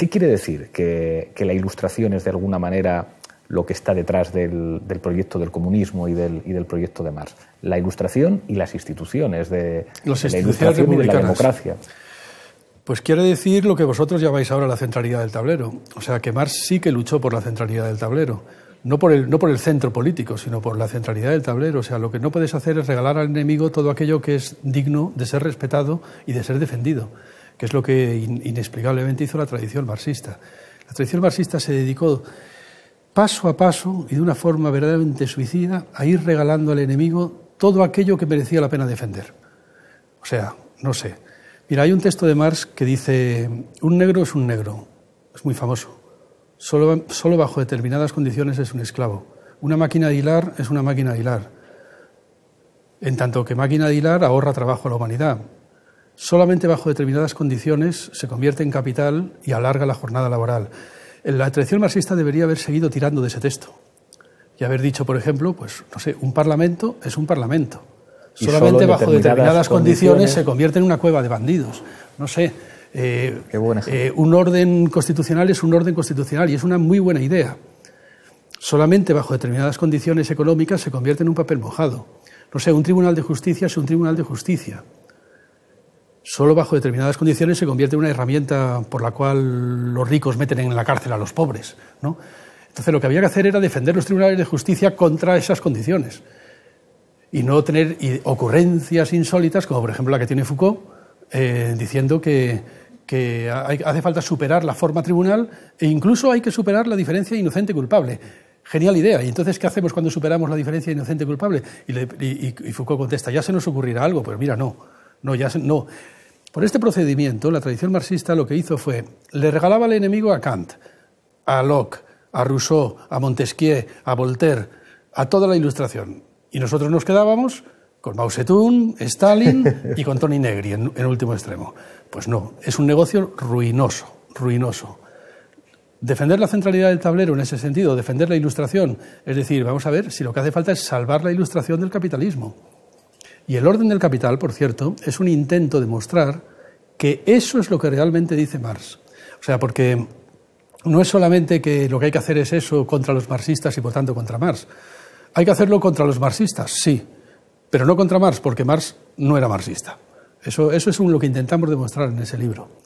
¿Qué quiere decir? ¿Que, la ilustración es de alguna manera lo que está detrás del, proyecto del comunismo y del, proyecto de Marx? La ilustración y las instituciones de, la democracia. Pues quiere decir lo que vosotros llamáis ahora la centralidad del tablero. O sea, que Marx sí que luchó por la centralidad del tablero. No por, el, no por el centro político, sino por la centralidad del tablero. O sea, lo que no puedes hacer es regalar al enemigo todo aquello que es digno de ser respetado y de ser defendido que es lo que inexplicablemente hizo la tradición marxista. La tradición marxista se dedicó paso a paso y de una forma verdaderamente suicida a ir regalando al enemigo todo aquello que merecía la pena defender. O sea, no sé. Mira, hay un texto de Marx que dice, un negro es un negro, es muy famoso. Solo, bajo determinadas condiciones es un esclavo. Una máquina de hilar es una máquina de hilar. En tanto que máquina de hilar ahorra trabajo a la humanidad solamente bajo determinadas condiciones se convierte en capital y alarga la jornada laboral. La tradición marxista debería haber seguido tirando de ese texto y haber dicho, por ejemplo, pues no sé, un parlamento es un parlamento. Solamente bajo determinadas, condiciones, se convierte en una cueva de bandidos. No sé, eh, eh, un orden constitucional es un orden constitucional y es una muy buena idea. Solamente bajo determinadas condiciones económicas se convierte en un papel mojado. No sé, un tribunal de justicia es un tribunal de justicia solo bajo determinadas condiciones se convierte en una herramienta por la cual los ricos meten en la cárcel a los pobres. Entonces lo que había que hacer era defender los tribunales de justicia contra esas condiciones y no tener ocurrencias insólitas, como por ejemplo la que tiene Foucault, eh, diciendo que, hace falta superar la forma tribunal e incluso hay que superar la diferencia inocente-culpable. Genial idea. ¿Y entonces qué hacemos cuando superamos la diferencia inocente-culpable? Y, Foucault contesta, ya se nos ocurrirá algo. Pues mira, no. No, ya no. Por este procedimiento, la tradición marxista lo que hizo fue, le regalaba al enemigo a Kant, a Locke, a Rousseau, a Montesquieu, a Voltaire, a toda la ilustración. Y nosotros nos quedábamos con Mao Zedong, Stalin y con Tony Negri en, en, último extremo. Pues no, es un negocio ruinoso, ruinoso. Defender la centralidad del tablero en ese sentido, defender la ilustración, es decir, vamos a ver si lo que hace falta es salvar la ilustración del capitalismo. Y el orden del capital, por cierto, es un intento de mostrar que eso es lo que realmente dice Marx. O sea, porque no es solamente que lo que hay que hacer es eso contra los marxistas y por tanto contra Marx. Hay que hacerlo contra los marxistas, sí, pero no contra Marx, porque Marx no era marxista. Eso, es lo que intentamos demostrar en ese libro.